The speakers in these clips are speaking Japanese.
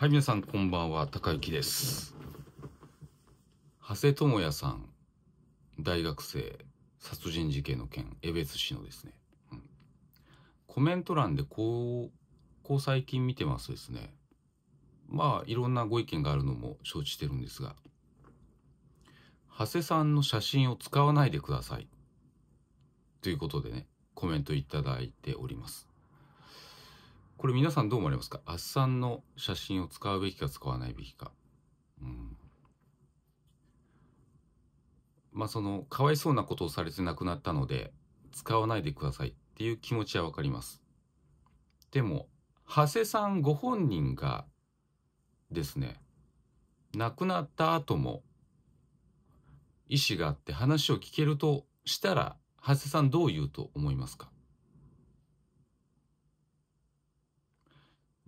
はい、皆さん、こんばんは。高幸です。長谷智也さん、大学生、殺人事件の件、江別市のですね、うん、コメント欄でこう、こう最近見てますですね。まあ、いろんなご意見があるのも承知してるんですが、長谷さんの写真を使わないでください。ということでね、コメントいただいております。これ皆さんどう思われますかあっさんの写真を使うべきか使わないべきか。うん。まあその、かわいそうなことをされて亡くなったので、使わないでくださいっていう気持ちはわかります。でも、長谷さんご本人がですね、亡くなった後も意思があって話を聞けるとしたら、長谷さんどう言うと思いますか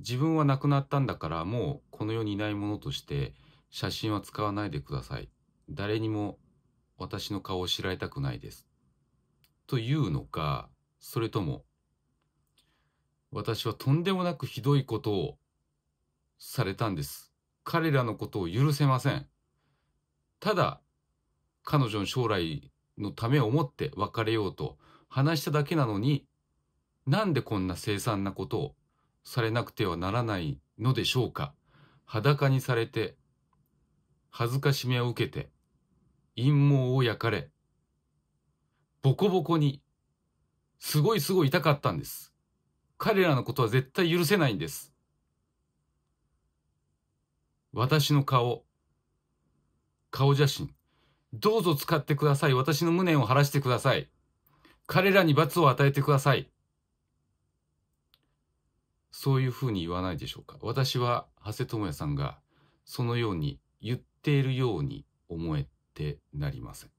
自分は亡くなったんだからもうこの世にいないものとして写真は使わないでください。誰にも私の顔を知られたくないです。というのか、それとも、私はとんでもなくひどいことをされたんです。彼らのことを許せません。ただ、彼女の将来のためを思って別れようと話しただけなのに、なんでこんな凄惨なことをされなくてはならないのでしょうか裸にされて、恥ずかしめを受けて、陰謀を焼かれ、ボコボコに、すごいすごい痛かったんです。彼らのことは絶対許せないんです。私の顔、顔写真、どうぞ使ってください。私の無念を晴らしてください。彼らに罰を与えてください。そういうふうに言わないでしょうか。私は、長谷智也さんが、そのように言っているように思えてなりません。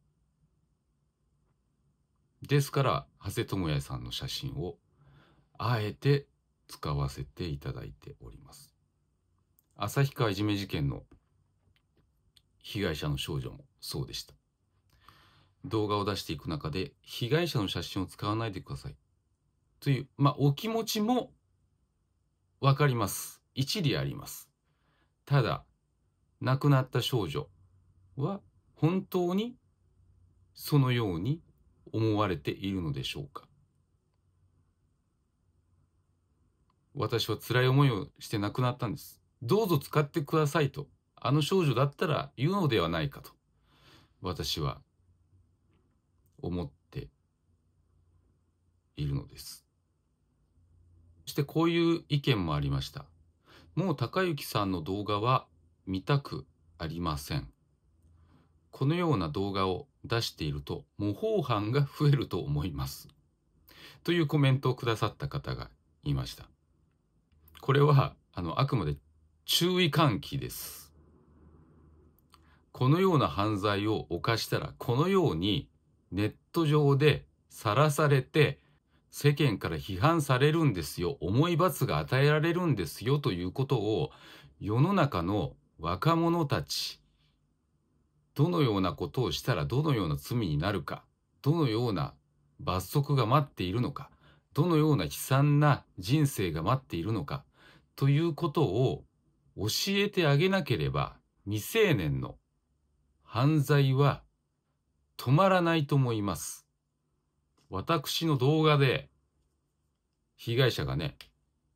ですから、長谷智也さんの写真を、あえて使わせていただいております。旭川いじめ事件の被害者の少女もそうでした。動画を出していく中で、被害者の写真を使わないでください。という、まあ、お気持ちもわかります。一理あります。ただ、亡くなった少女は本当にそのように思われているのでしょうか私は辛い思いをして亡くなったんです。どうぞ使ってくださいと、あの少女だったら言うのではないかと、私は思っているのです。してこういう意見もありました。もう高之さんの動画は見たくありません。このような動画を出していると模倣犯が増えると思います。というコメントをくださった方がいました。これはあのあくまで注意喚起です。このような犯罪を犯したらこのようにネット上でさらされて世間から批判されるんですよ重い罰が与えられるんですよということを世の中の若者たちどのようなことをしたらどのような罪になるかどのような罰則が待っているのかどのような悲惨な人生が待っているのかということを教えてあげなければ未成年の犯罪は止まらないと思います。私の動画で、被害者がね、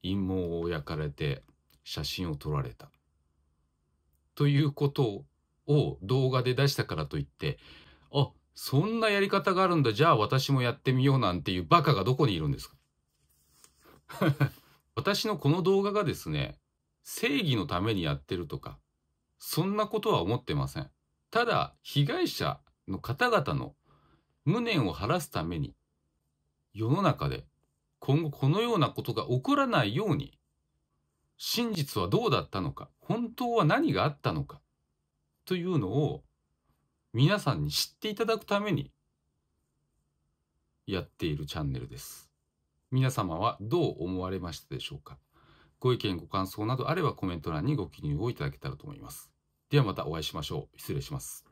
陰謀を焼かれて写真を撮られた。ということを動画で出したからといって、あ、そんなやり方があるんだ、じゃあ私もやってみようなんていうバカがどこにいるんですか 私のこの動画がですね、正義のためにやってるとか、そんなことは思ってません。ただ、被害者の方々の無念を晴らすために世の中で今後このようなことが起こらないように真実はどうだったのか本当は何があったのかというのを皆さんに知っていただくためにやっているチャンネルです。皆様はどう思われましたでしょうかご意見ご感想などあればコメント欄にご記入をいただけたらと思います。ではまたお会いしましょう。失礼します。